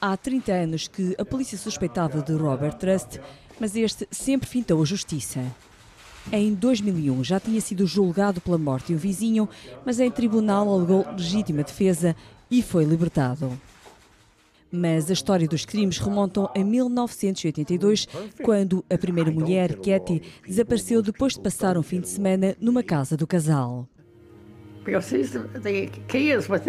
Há 30 anos que a polícia suspeitava de Robert Trust, mas este sempre fintou a justiça. Em 2001 já tinha sido julgado pela morte de um vizinho, mas em tribunal alegou legítima defesa e foi libertado. Mas a história dos crimes remontam a 1982, quando a primeira mulher, Katie, desapareceu depois de passar um fim de semana numa casa do casal. Eu sei que as is with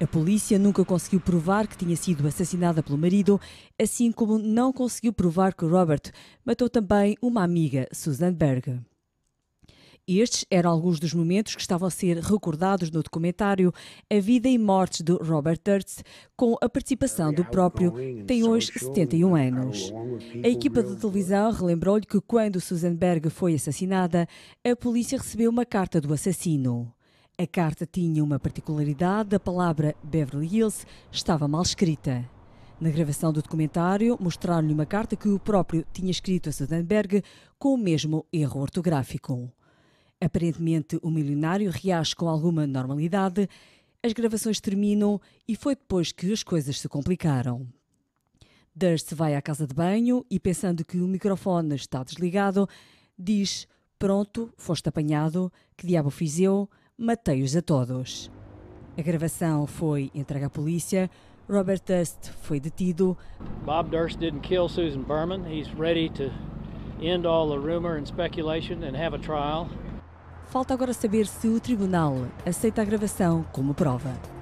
a polícia nunca conseguiu provar que tinha sido assassinada pelo marido, assim como não conseguiu provar que Robert matou também uma amiga, Susan Berg. Estes eram alguns dos momentos que estavam a ser recordados no documentário A Vida e Mortes de Robert Kurtz, com a participação do próprio, tem hoje 71 anos. A equipa de televisão relembrou-lhe que quando Susan Berg foi assassinada, a polícia recebeu uma carta do assassino. A carta tinha uma particularidade: a palavra Beverly Hills estava mal escrita. Na gravação do documentário, mostraram-lhe uma carta que o próprio tinha escrito a Sudanberg com o mesmo erro ortográfico. Aparentemente, o milionário reage com alguma normalidade. As gravações terminam e foi depois que as coisas se complicaram. Durst vai à casa de banho e, pensando que o microfone está desligado, diz: Pronto, foste apanhado, que diabo fiz eu? Matei-os a todos. A gravação foi entregue à polícia. Robert Durst foi detido. Bob Durst didn't kill Susan Berman. He's ready to end all the rumor and speculation and have a trial. Falta agora saber se o tribunal aceita a gravação como prova.